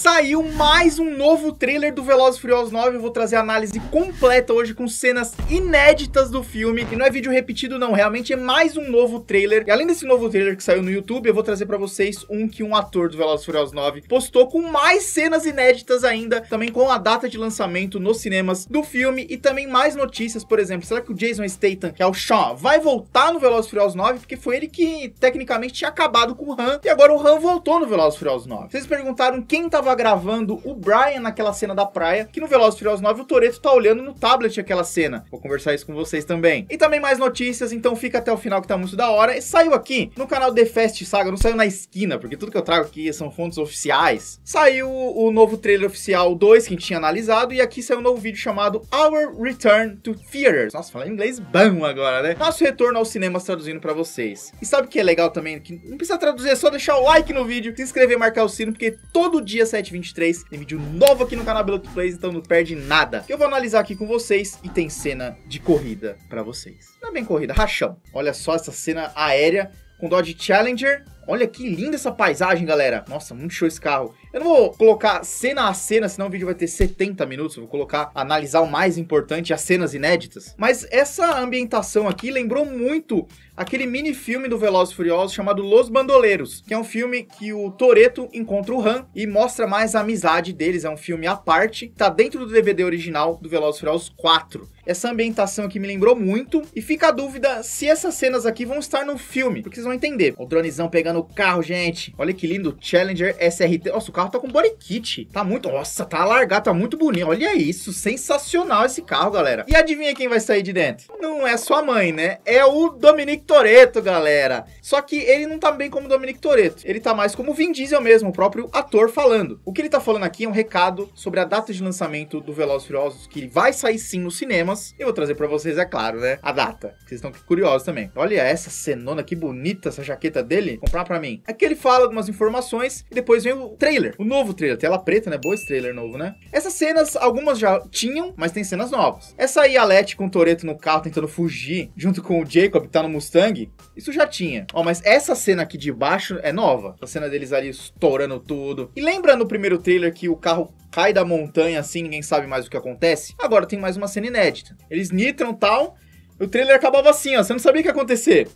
Saiu mais um novo trailer do Velozes Furiosos 9, eu vou trazer a análise completa hoje com cenas inéditas do filme, e não é vídeo repetido não, realmente é mais um novo trailer, e além desse novo trailer que saiu no YouTube, eu vou trazer pra vocês um que um ator do Velozes Furiosos 9 postou com mais cenas inéditas ainda, também com a data de lançamento nos cinemas do filme, e também mais notícias, por exemplo, será que o Jason Statham, que é o Shaw, vai voltar no Velozes Furiosos 9? Porque foi ele que tecnicamente tinha acabado com o Han, e agora o Han voltou no Velozes Furiosos 9. Vocês perguntaram quem tava tava gravando o Brian naquela cena da praia, que no Velozes e 9 o Toreto tá olhando no tablet aquela cena. Vou conversar isso com vocês também. E também mais notícias, então fica até o final que tá muito da hora. E saiu aqui no canal The Fast Saga, não saiu na esquina, porque tudo que eu trago aqui são fontes oficiais. Saiu o novo trailer oficial 2 que a gente tinha analisado e aqui saiu um novo vídeo chamado Our Return to Theaters. Nossa, falei inglês bom agora, né? Nosso retorno aos cinemas traduzindo para vocês. E sabe o que é legal também? Que não precisa traduzir, é só deixar o like no vídeo, se inscrever e marcar o sino, porque todo dia sai 723. Tem vídeo novo aqui no canal Beloto Plays, então não perde nada. Que eu vou analisar aqui com vocês e tem cena de corrida para vocês. Não é bem corrida, rachão. Olha só essa cena aérea com Dodge Challenger Olha que linda essa paisagem, galera. Nossa, muito show esse carro. Eu não vou colocar cena a cena, senão o vídeo vai ter 70 minutos. Eu vou colocar, analisar o mais importante, as cenas inéditas. Mas essa ambientação aqui lembrou muito aquele mini filme do Velozes Furiosos chamado Los Bandoleiros, que é um filme que o Toreto encontra o Han e mostra mais a amizade deles. É um filme à parte, tá dentro do DVD original do Velozes Furiosos 4 essa ambientação aqui me lembrou muito. E fica a dúvida se essas cenas aqui vão estar no filme, porque vocês vão entender. O dronezão pegando o carro, gente. Olha que lindo, Challenger SRT. Nossa, o carro tá com body kit. Tá muito, nossa, tá alargado, tá muito bonito. Olha isso, sensacional esse carro, galera. E adivinha quem vai sair de dentro? Não é sua mãe, né? É o Dominic Toretto, galera. Só que ele não tá bem como Dominic Toretto. Ele tá mais como Vin Diesel mesmo, o próprio ator falando. O que ele tá falando aqui é um recado sobre a data de lançamento do Velozes Furiosos, que vai sair sim nos cinemas, nós. E vou trazer para vocês, é claro, né? A data. Vocês estão curiosos também. Olha essa cenona, que bonita essa jaqueta dele. Comprar para mim. Aqui ele fala algumas informações e depois vem o trailer. O novo trailer. Tela preta, né? Boa trailer novo, né? Essas cenas, algumas já tinham, mas tem cenas novas. Essa aí, a Letty com o Toreto no carro tentando fugir, junto com o Jacob, que tá no Mustang, isso já tinha. Ó, mas essa cena aqui de baixo é nova. A cena deles ali estourando tudo. E lembra no primeiro trailer que o carro cai da montanha assim, ninguém sabe mais o que acontece? Agora tem mais uma cena inédita inédito. Eles nitram tal, o trailer acabava assim, ó. Você não sabia o que ia acontecer.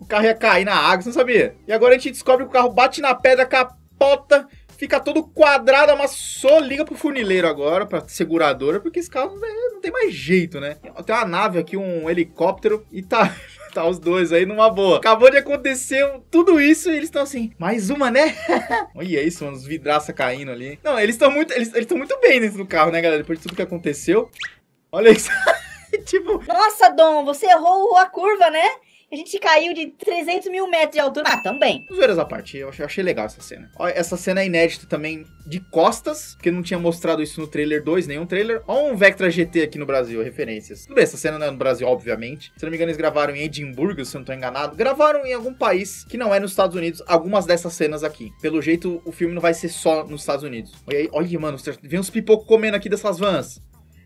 O carro ia cair na água, você não sabia. E agora a gente descobre que o carro bate na pedra, capota, fica todo quadrado, amassou, liga pro funileiro agora, pra seguradora, porque esse carro né, não tem mais jeito, né? Tem uma nave aqui, um helicóptero, e tá, tá os dois aí numa boa. Acabou de acontecer tudo isso e eles estão assim, mais uma, né? Olha isso, mano, os vidraça caindo ali. Não, eles estão muito, eles estão muito bem dentro do carro, né, galera? Depois de tudo que aconteceu. Olha isso. tipo... Nossa, Dom, você errou a curva, né? A gente caiu de 300 mil metros de altura, Ah, também. Zoeiras à parte, eu achei, eu achei legal essa cena. Olha essa cena é inédita também de costas, porque não tinha mostrado isso no trailer 2, nenhum trailer. Olha um Vectra GT aqui no Brasil, referências. Tudo bem, essa cena não é no Brasil, obviamente. Se não me engano, eles gravaram em Edimburgo, se eu não tô enganado. Gravaram em algum país que não é nos Estados Unidos, algumas dessas cenas aqui. Pelo jeito, o filme não vai ser só nos Estados Unidos. Olha aí, olha, mano, vem uns pipocos comendo aqui dessas vans.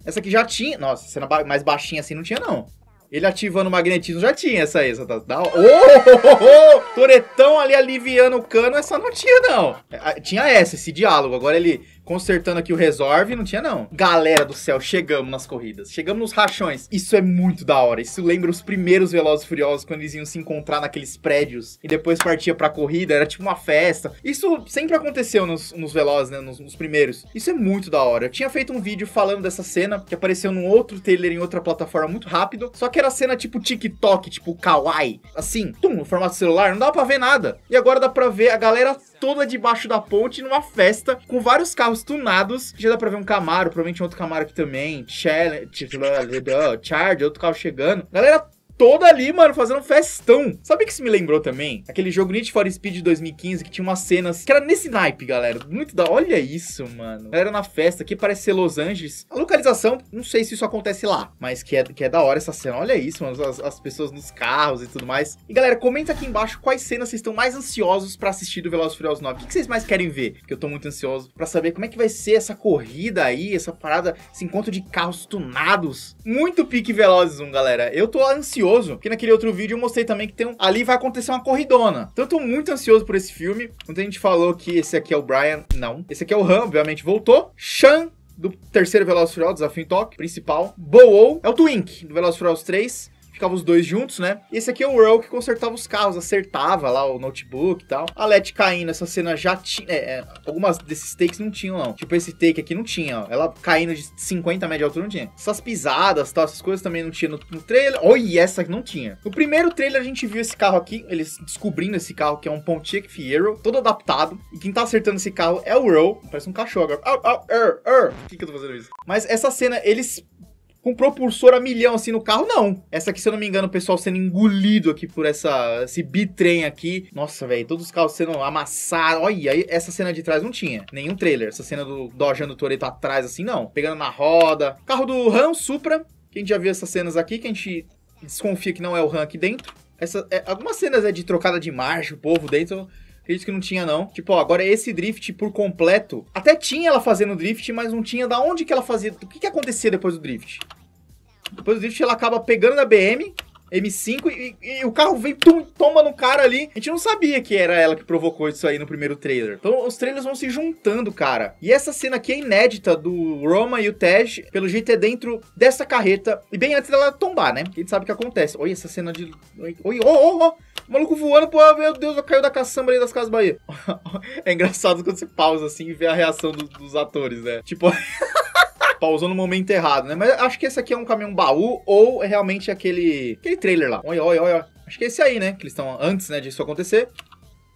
Essa aqui já tinha. Nossa, cena mais baixinha assim não tinha, não. Ele ativando o magnetismo já tinha essa aí. Essa tá, da... oh, oh, oh, Toretão ali aliviando o cano, essa não tinha, não. É, tinha essa, esse diálogo. Agora ele consertando aqui o resolve, não tinha não. Galera do céu, chegamos nas corridas, chegamos nos rachões. Isso é muito da hora, isso lembra os primeiros Velozes Furiosos, quando eles iam se encontrar naqueles prédios e depois partia pra corrida, era tipo uma festa. Isso sempre aconteceu nos, nos Velozes, né, nos, nos primeiros. Isso é muito da hora. Eu tinha feito um vídeo falando dessa cena, que apareceu num outro trailer em outra plataforma muito rápido, só que era cena tipo TikTok, tipo kawaii, assim, tum, no formato celular, não dava pra ver nada. E agora dá pra ver a galera toda debaixo da ponte numa festa com vários carros tunados. Já dá pra ver um Camaro, provavelmente um outro Camaro aqui também. Challenge, Charge, outro carro chegando. Galera toda ali, mano, fazendo festão. Sabe o que se me lembrou também? Aquele jogo Need for Speed 2015 que tinha umas cenas que era nesse naipe, galera. Muito da. Olha isso, mano. Era na festa, que parece ser Los Angeles. A localização, não sei se isso acontece lá, mas que é, que é da hora essa cena. Olha isso, mano. As, as pessoas nos carros e tudo mais. E galera, comenta aqui embaixo quais cenas vocês estão mais ansiosos para assistir do Velozes Furiosos 9. O que vocês mais querem ver? Porque eu tô muito ansioso para saber como é que vai ser essa corrida aí, essa parada, esse encontro de carros tunados. Muito pique Velozes 1, galera. Eu tô ansioso ansioso, naquele outro vídeo eu mostrei também que tem um, ali vai acontecer uma corridona. Então eu tô muito ansioso por esse filme. a gente falou que esse aqui é o Brian, não. Esse aqui é o Ram, obviamente voltou. Shan do terceiro Velociraptor, Desafio em Toque principal. Boou é o Twink do Furiosos 3 ficavam os dois juntos, né? E esse aqui é o Earl que consertava os carros, acertava lá o notebook e tal. A Letty caindo, essa cena já tinha. É, é, algumas desses takes não tinham, não. Tipo, esse take aqui não tinha, ó. Ela caindo de 50 metros de altura não tinha. Essas pisadas tal, essas coisas também não tinha no, no trailer. Oi, essa não tinha. No primeiro trailer a gente viu esse carro aqui, eles descobrindo esse carro que é um Pontiac Fiero, todo adaptado. E quem tá acertando esse carro é o Earl. Parece um cachorro agora. Ar, ar, er. ar. que, que eu tô fazendo isso? Mas essa cena, eles com propulsor a milhão assim no carro, não. Essa aqui, se eu não me engano, o pessoal sendo engolido aqui por essa esse bitrem aqui. Nossa, velho, todos os carros sendo amassados. Olha, essa cena de trás não tinha nenhum trailer. Essa cena do dojando o Toreto atrás assim, não. Pegando na roda. Carro do Ram Supra, que a gente já viu essas cenas aqui, que a gente desconfia que não é o Ram aqui dentro. Essa, é, algumas cenas é de trocada de marcha, o povo dentro. Acredito que não tinha, não. Tipo, ó, agora é esse drift por completo. Até tinha ela fazendo drift, mas não tinha da onde que ela fazia. O que, que acontecia depois do drift? Depois o drift ela acaba pegando na BM, M5 e, e, o carro vem, tum, no cara ali. A gente não sabia que era ela que provocou isso aí no primeiro trailer. Então os trailers vão se juntando, cara. E essa cena aqui é inédita do Roma e o Tej, pelo jeito é dentro dessa carreta e bem antes dela tombar, né? Quem sabe o que acontece. Olha essa cena de. Oi, oi, ô, ô, oh. O maluco voando, pô, meu Deus, caiu da caçamba ali das Casas Bahia. é engraçado quando você pausa assim e vê a reação do, dos atores, né? Tipo. pausou no momento errado, né? Mas acho que esse aqui é um caminhão baú ou é realmente aquele, aquele trailer lá. Olha, olha, olha. Acho que é esse aí, né? Que eles estão antes, né, disso acontecer.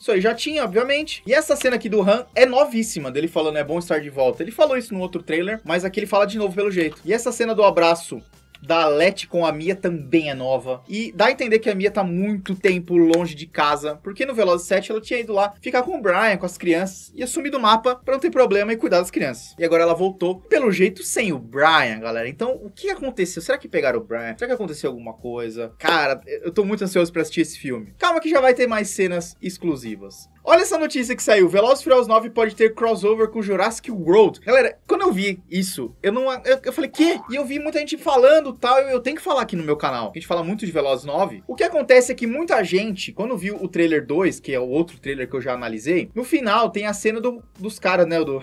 Isso aí já tinha, obviamente. E essa cena aqui do Han é novíssima, dele falando é bom estar de volta. Ele falou isso no outro trailer, mas aqui ele fala de novo pelo jeito. E essa cena do abraço da Alete com a Mia também é nova. E dá a entender que a Mia tá muito tempo longe de casa, porque no Velozes 7 ela tinha ido lá ficar com o Brian, com as crianças, e assumir do mapa pra não ter problema e cuidar das crianças. E agora ela voltou, pelo jeito, sem o Brian, galera. Então, o que aconteceu? Será que pegaram o Brian? Será que aconteceu alguma coisa? Cara, eu tô muito ansioso pra assistir esse filme. Calma que já vai ter mais cenas exclusivas. Olha essa notícia que saiu. Velozes Furiosos 9 pode ter crossover com Jurassic World. Galera, quando eu vi isso, eu não... Eu, eu falei, quê? E eu vi muita gente falando tal. Eu, eu tenho que falar aqui no meu canal. A gente fala muito de Velozes 9. O que acontece é que muita gente, quando viu o trailer 2, que é o outro trailer que eu já analisei, no final tem a cena do, dos caras, né, do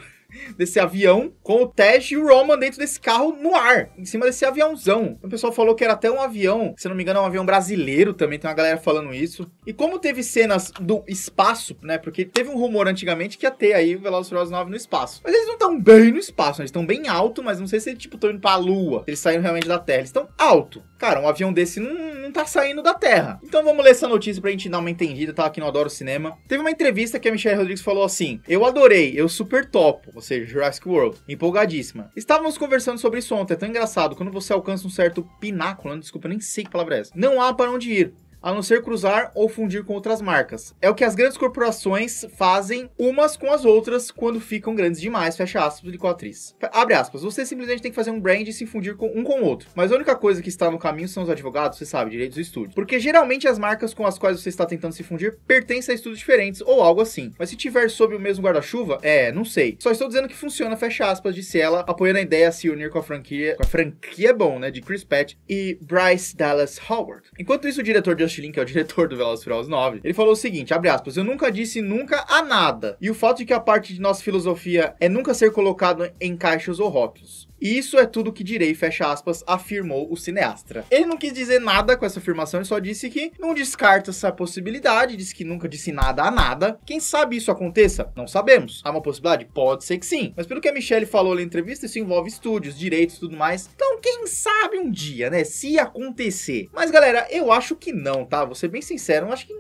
desse avião com o Tej e o Roman dentro desse carro no ar, em cima desse aviãozão. O pessoal falou que era até um avião, se não me engano, é um avião brasileiro também, tem uma galera falando isso. E como teve cenas do espaço, né? Porque teve um rumor antigamente que ia ter aí o Velociraptor 9 no espaço. Mas eles não estão bem no espaço, eles estão bem alto, mas não sei se eles, tipo, estão indo pra lua, eles saíram realmente da Terra, eles estão alto. Cara, um avião desse não, não tá saindo da Terra. Então vamos ler essa notícia pra gente dar uma entendida, tá? Aqui no Adoro Cinema. Teve uma entrevista que a Michelle Rodrigues falou assim: Eu adorei, eu super topo ou seja, Jurassic World. Empolgadíssima. Estávamos conversando sobre isso ontem, é tão engraçado. Quando você alcança um certo pináculo, né? desculpa, nem sei que palavra é essa. Não há para onde ir a não ser cruzar ou fundir com outras marcas. É o que as grandes corporações fazem umas com as outras quando ficam grandes demais, fecha aspas, de coatriz. Abre aspas, você simplesmente tem que fazer um brand e se fundir com um com o outro. Mas a única coisa que está no caminho são os advogados, você sabe, direitos do estúdio. Porque geralmente as marcas com as quais você está tentando se fundir pertencem a estúdios diferentes ou algo assim. Mas se tiver sob o mesmo guarda-chuva, é, não sei. Só estou dizendo que funciona, fecha aspas, disse ela, apoiando a ideia de se unir com a franquia, com a franquia é bom, né, de Chris Pratt e Bryce Dallas Howard. Enquanto isso, o diretor Justin Chilin, que é o diretor do Velozes Furiosos 9, ele falou o seguinte, abre aspas, eu nunca disse nunca a nada. E o fato de que a parte de nossa filosofia é nunca ser colocado em caixas ou rótulos. E isso é tudo que direi, fecha aspas, afirmou o cineasta. Ele não quis dizer nada com essa afirmação, ele só disse que não descarta essa possibilidade, disse que nunca disse nada a nada. Quem sabe isso aconteça? Não sabemos. Há uma possibilidade? Pode ser que sim. Mas pelo que a Michelle falou na entrevista, isso envolve estúdios, direitos e tudo mais. Então, quem sabe um dia, né? Se acontecer. Mas galera, eu acho que não, tá? Vou ser bem sincero, eu acho que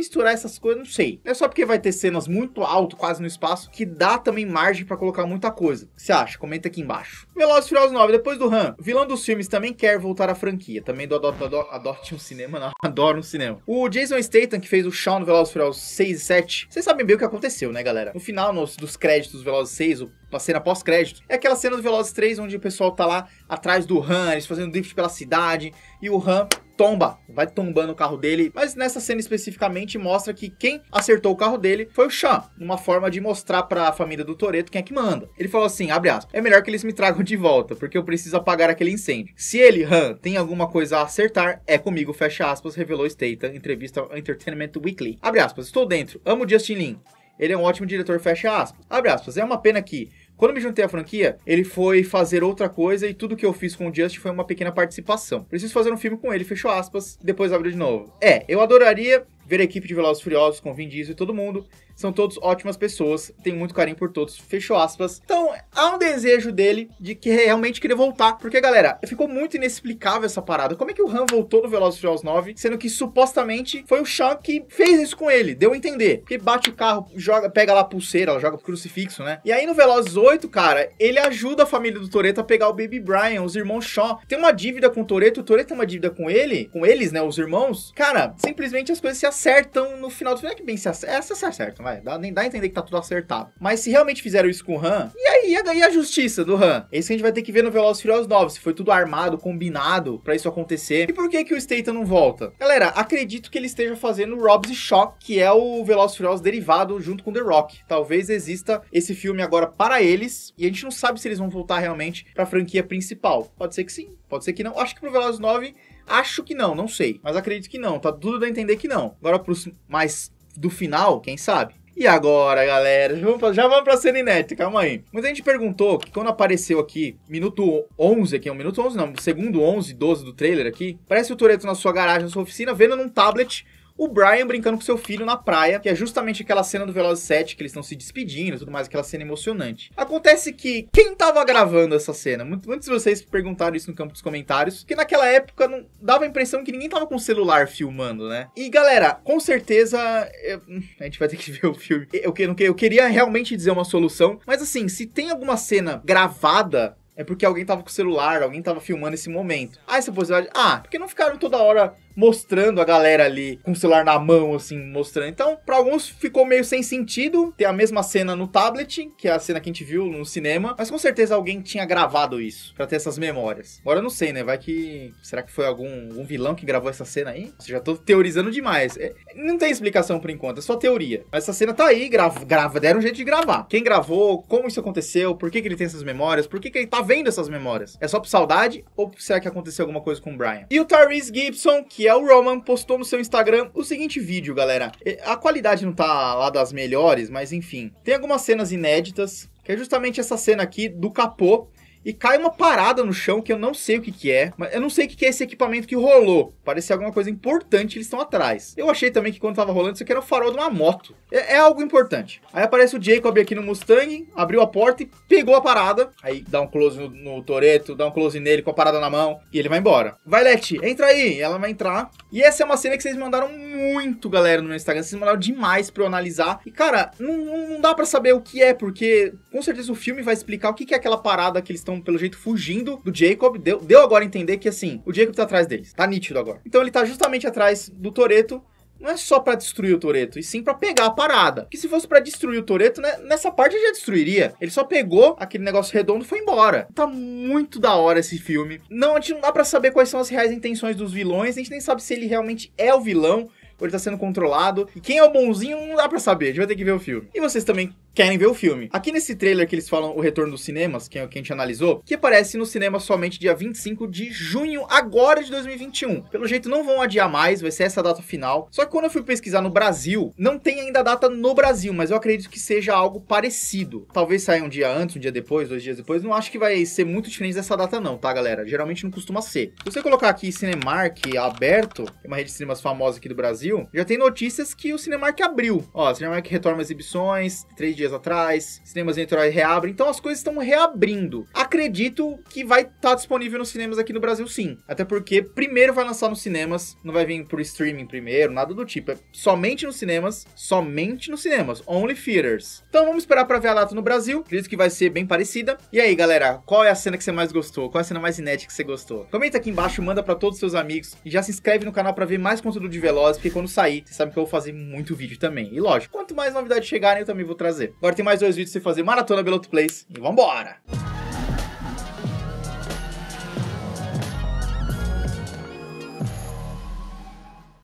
misturar essas coisas, não sei. É só porque vai ter cenas muito alto, quase no espaço, que dá também margem para colocar muita coisa. O que você acha? Comenta aqui embaixo. Velozes Furiosos 9, depois do Han, o vilão dos filmes também quer voltar à franquia. Também do adoro, adoro, adote um cinema, não. Adoro um cinema. O Jason Statham, que fez o Shaun no Velozes Furiosos 6 e 7, vocês sabem bem o que aconteceu, né, galera? No final nos, dos créditos do Velozes 6, o uma cena pós-crédito. É aquela cena do Velozes 3 onde o pessoal tá lá atrás do Han, eles fazendo drift pela cidade e o Han tomba, vai tombando o carro dele. Mas nessa cena especificamente mostra que quem acertou o carro dele foi o Sean, numa forma de mostrar para a família do Toreto quem é que manda. Ele falou assim, abre aspas, é melhor que eles me tragam de volta, porque eu preciso apagar aquele incêndio. Se ele, Han, tem alguma coisa a acertar, é comigo, fecha aspas, revelou Statham, entrevista ao Entertainment Weekly. Abre aspas, estou dentro, amo Justin Lin. Ele é um ótimo diretor, fecha aspas. Abre aspas, é uma pena que quando eu me juntei à franquia, ele foi fazer outra coisa e tudo que eu fiz com o Just foi uma pequena participação. Preciso fazer um filme com ele, fechou aspas, depois abre de novo. É, eu adoraria ver a equipe de Velozes Furiosos com Vin Diesel e todo mundo. São todos ótimas pessoas, tenho muito carinho por todos, fechou aspas. Então, há um desejo dele de que realmente querer voltar, porque, galera, ficou muito inexplicável essa parada. Como é que o Han voltou no Velozes Furiosos 9, sendo que supostamente foi o Sean que fez isso com ele, deu a entender. Porque bate o carro, joga, pega lá a pulseira, joga o crucifixo, né? E aí no Velozes 8, cara, ele ajuda a família do Toreto a pegar o Baby Brian, os irmãos Shaw. Tem uma dívida com o Toreto, o Toreto tem uma dívida com ele, com eles, né, os irmãos. Cara, simplesmente as coisas se acertam acertam no final do filme. É que bem se acertam. É, Essa acertam, vai. Dá, nem dá a entender que tá tudo acertado. Mas se realmente fizeram isso com o Han, e aí e a justiça do Han? É isso que a gente vai ter que ver no Velozes Furiosos 9. Se foi tudo armado, combinado para isso acontecer. E por que que o Statham não volta? Galera, acredito que ele esteja fazendo o e Shock, que é o Velozes Furiosos derivado junto com The Rock. Talvez exista esse filme agora para eles. E a gente não sabe se eles vão voltar realmente pra franquia principal. Pode ser que sim, pode ser que não. Acho que pro Velozes 9 Acho que não, não sei. Mas acredito que não. Tá tudo a entender que não. Agora pros mais do final, quem sabe? E agora, galera? Já vamos, pra, já vamos pra cena inédita, calma aí. Muita gente perguntou que quando apareceu aqui, minuto 11 aqui, é um minuto 11 não, segundo 11, 12 do trailer aqui, parece o Toreto na sua garagem, na sua oficina, vendo num tablet o Brian brincando com seu filho na praia, que é justamente aquela cena do Velozes 7 que eles estão se despedindo e tudo mais, aquela cena emocionante. Acontece que quem tava gravando essa cena? Muitos de vocês perguntaram isso no campo dos comentários, que naquela época não dava a impressão que ninguém tava com celular filmando, né? E galera, com certeza eu, hum, a gente vai ter que ver o filme. Eu, eu, eu queria realmente dizer uma solução, mas assim, se tem alguma cena gravada é porque alguém tava com o celular, alguém tava filmando esse momento. Ah, essa possibilidade. Ah, porque não ficaram toda hora mostrando a galera ali com o celular na mão, assim, mostrando. Então, para alguns ficou meio sem sentido ter a mesma cena no tablet, que é a cena que a gente viu no cinema, mas com certeza alguém tinha gravado isso para ter essas memórias. Agora eu não sei, né? Vai que. Será que foi algum, algum vilão que gravou essa cena aí? Você já tô teorizando demais. É, não tem explicação por enquanto, é só teoria. Mas essa cena tá aí, grava, grava, deram um jeito de gravar. Quem gravou, como isso aconteceu, por que, que ele tem essas memórias, por que, que ele tá vendo essas memórias. É só por saudade ou será que aconteceu alguma coisa com o Brian? E o Tyrese Gibson, que é o Roman, postou no seu Instagram o seguinte vídeo, galera. É, a qualidade não tá lá das melhores, mas enfim. Tem algumas cenas inéditas, que é justamente essa cena aqui do capô e cai uma parada no chão que eu não sei o que, que é, mas eu não sei o que, que é esse equipamento que rolou. Parecia alguma coisa importante, eles estão atrás. Eu achei também que quando tava rolando isso aqui era o farol de uma moto. É, é, algo importante. Aí aparece o Jacob aqui no Mustang, abriu a porta e pegou a parada. Aí dá um close no, no Toreto, dá um close nele com a parada na mão e ele vai embora. Vai, Leti, entra aí. Ela vai entrar. E essa é uma cena que vocês mandaram muito, galera, no meu Instagram. Vocês mandaram demais pra eu analisar. E, cara, não, não dá para saber o que é, porque com certeza o filme vai explicar o que, que é aquela parada que eles estão estão, pelo jeito, fugindo do Jacob. Deu, deu agora a entender que, assim, o Jacob tá atrás deles. Tá nítido agora. Então ele tá justamente atrás do Toreto não é só para destruir o Toreto, e sim para pegar a parada. Que se fosse para destruir o Toreto, né, nessa parte eu já destruiria. Ele só pegou aquele negócio redondo e foi embora. Tá muito da hora esse filme. Não, a gente não dá para saber quais são as reais intenções dos vilões, a gente nem sabe se ele realmente é o vilão ou ele tá sendo controlado. E quem é o bonzinho não dá para saber, a gente vai ter que ver o filme. E vocês também querem ver o filme. Aqui nesse trailer que eles falam o retorno dos cinemas, que é o que a gente analisou, que aparece no cinema somente dia 25 de junho, agora de 2021. Pelo jeito não vão adiar mais, vai ser essa data final. Só que quando eu fui pesquisar no Brasil, não tem ainda a data no Brasil, mas eu acredito que seja algo parecido. Talvez saia um dia antes, um dia depois, dois dias depois, não acho que vai ser muito diferente dessa data não, tá galera? Geralmente não costuma ser. Se você colocar aqui Cinemark aberto, que é uma rede de cinemas famosa aqui do Brasil, já tem notícias que o Cinemark abriu. Ó, Cinemark retorna exibições, 3 dias atrás, cinemas eleitorais reabrem, então as coisas estão reabrindo. Acredito que vai estar tá disponível nos cinemas aqui no Brasil sim, até porque primeiro vai lançar nos cinemas, não vai vir pro streaming primeiro, nada do tipo, é somente nos cinemas, somente nos cinemas, only theaters. Então vamos esperar para ver a data no Brasil, acredito que vai ser bem parecida. E aí, galera, qual é a cena que você mais gostou? Qual é a cena mais inédita que você gostou? Comenta aqui embaixo, manda para todos os seus amigos e já se inscreve no canal para ver mais conteúdo de Velozes, porque quando sair, você sabe que eu vou fazer muito vídeo também. E lógico, quanto mais novidades chegarem, eu também vou trazer. Agora tem mais dois vídeos pra você fazer maratona Beloto Place. E vambora!